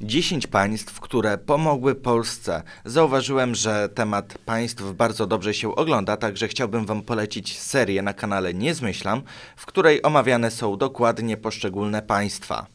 10 państw, które pomogły Polsce. Zauważyłem, że temat państw bardzo dobrze się ogląda, także chciałbym Wam polecić serię na kanale Nie Zmyślam, w której omawiane są dokładnie poszczególne państwa.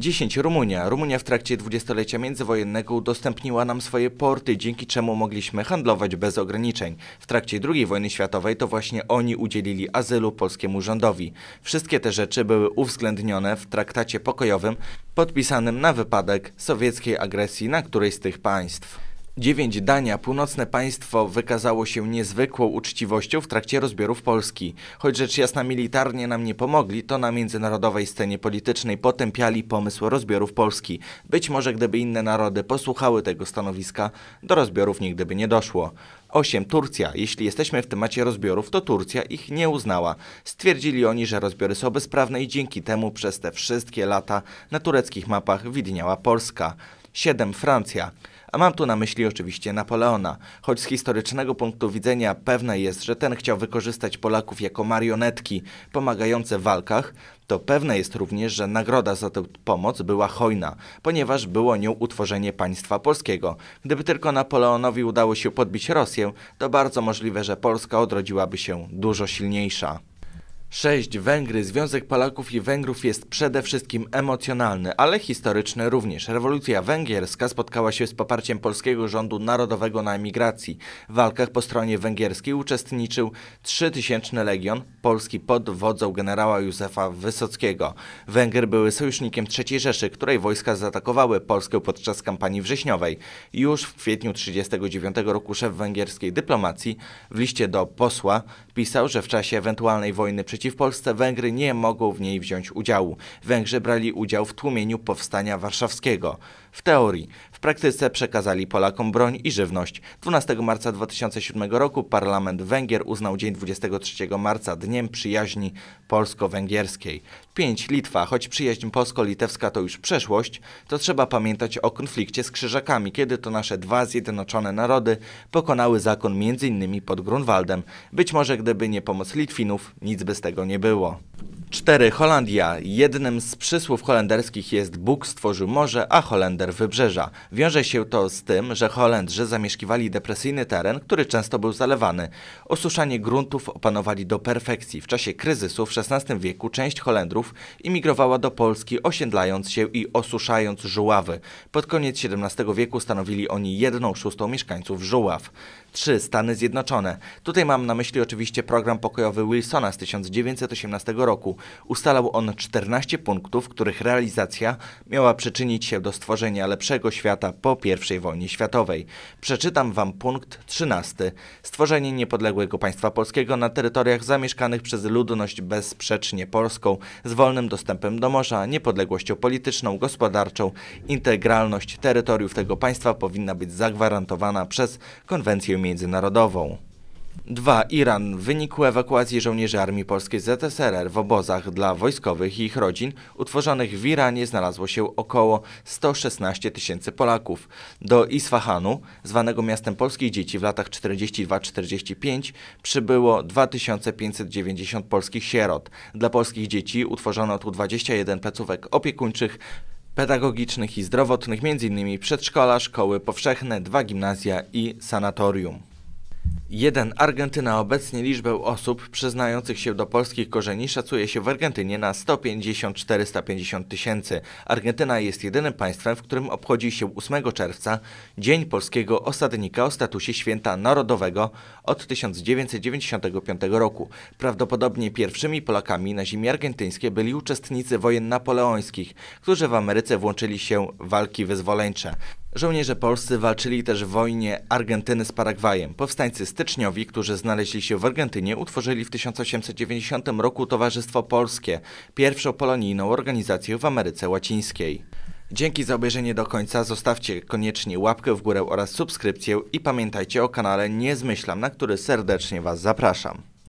10. Rumunia. Rumunia w trakcie dwudziestolecia międzywojennego udostępniła nam swoje porty, dzięki czemu mogliśmy handlować bez ograniczeń. W trakcie II wojny światowej to właśnie oni udzielili azylu polskiemu rządowi. Wszystkie te rzeczy były uwzględnione w traktacie pokojowym podpisanym na wypadek sowieckiej agresji na którejś z tych państw. 9. Dania. Północne państwo wykazało się niezwykłą uczciwością w trakcie rozbiorów Polski. Choć rzecz jasna militarnie nam nie pomogli, to na międzynarodowej scenie politycznej potępiali pomysł rozbiorów Polski. Być może gdyby inne narody posłuchały tego stanowiska, do rozbiorów nigdy by nie doszło. 8. Turcja. Jeśli jesteśmy w temacie rozbiorów, to Turcja ich nie uznała. Stwierdzili oni, że rozbiory są bezprawne i dzięki temu przez te wszystkie lata na tureckich mapach widniała Polska. 7. Francja. A mam tu na myśli oczywiście Napoleona. Choć z historycznego punktu widzenia pewne jest, że ten chciał wykorzystać Polaków jako marionetki pomagające w walkach, to pewne jest również, że nagroda za tę pomoc była hojna, ponieważ było nią utworzenie państwa polskiego. Gdyby tylko Napoleonowi udało się podbić Rosję, to bardzo możliwe, że Polska odrodziłaby się dużo silniejsza. 6. Węgry. Związek Polaków i Węgrów jest przede wszystkim emocjonalny, ale historyczny również. Rewolucja węgierska spotkała się z poparciem polskiego rządu narodowego na emigracji. W walkach po stronie węgierskiej uczestniczył 3000 Legion Polski pod wodzą generała Józefa Wysockiego. Węgry były sojusznikiem III Rzeszy, której wojska zaatakowały Polskę podczas kampanii wrześniowej. Już w kwietniu 1939 roku szef węgierskiej dyplomacji w liście do posła pisał, że w czasie ewentualnej wojny przeciwko w Polsce Węgry nie mogą w niej wziąć udziału. Węgrzy brali udział w tłumieniu powstania warszawskiego. W teorii. W praktyce przekazali Polakom broń i żywność. 12 marca 2007 roku parlament Węgier uznał dzień 23 marca dniem przyjaźni polsko-węgierskiej. 5. Litwa. Choć przyjaźń polsko-litewska to już przeszłość, to trzeba pamiętać o konflikcie z Krzyżakami, kiedy to nasze dwa zjednoczone narody pokonały zakon m.in. pod Grunwaldem. Być może gdyby nie pomoc Litwinów, nic by z tego tego nie było 4. Holandia. Jednym z przysłów holenderskich jest Bóg stworzył morze, a Holender wybrzeża. Wiąże się to z tym, że Holendrzy zamieszkiwali depresyjny teren, który często był zalewany. Osuszanie gruntów opanowali do perfekcji. W czasie kryzysu w XVI wieku część Holendrów imigrowała do Polski, osiedlając się i osuszając żuławy. Pod koniec XVII wieku stanowili oni jedną szóstą mieszkańców żuław. 3. Stany Zjednoczone. Tutaj mam na myśli oczywiście program pokojowy Wilsona z 1918 roku. Ustalał on 14 punktów, których realizacja miała przyczynić się do stworzenia lepszego świata po I wojnie światowej. Przeczytam Wam punkt 13. Stworzenie niepodległego państwa polskiego na terytoriach zamieszkanych przez ludność bezsprzecznie polską, z wolnym dostępem do morza, niepodległością polityczną, gospodarczą. Integralność terytoriów tego państwa powinna być zagwarantowana przez konwencję międzynarodową. 2. Iran. W wyniku ewakuacji żołnierzy Armii Polskiej ZSRR w obozach dla wojskowych i ich rodzin utworzonych w Iranie znalazło się około 116 tysięcy Polaków. Do Isfahanu, zwanego miastem polskich dzieci w latach 42-45, przybyło 2590 polskich sierot. Dla polskich dzieci utworzono tu 21 placówek opiekuńczych, pedagogicznych i zdrowotnych, m.in. przedszkola, szkoły powszechne, dwa gimnazja i sanatorium. 1. Argentyna obecnie liczbę osób przyznających się do polskich korzeni szacuje się w Argentynie na 150-450 tysięcy. Argentyna jest jedynym państwem, w którym obchodzi się 8 czerwca Dzień Polskiego Osadnika o statusie święta narodowego od 1995 roku. Prawdopodobnie pierwszymi Polakami na ziemi argentyńskiej byli uczestnicy wojen napoleońskich, którzy w Ameryce włączyli się w walki wyzwoleńcze. Żołnierze polscy walczyli też w wojnie Argentyny z Paragwajem. Powstańcy styczniowi, którzy znaleźli się w Argentynie, utworzyli w 1890 roku Towarzystwo Polskie, pierwszą polonijną organizację w Ameryce Łacińskiej. Dzięki za obejrzenie do końca, zostawcie koniecznie łapkę w górę oraz subskrypcję i pamiętajcie o kanale Nie Zmyślam, na który serdecznie Was zapraszam.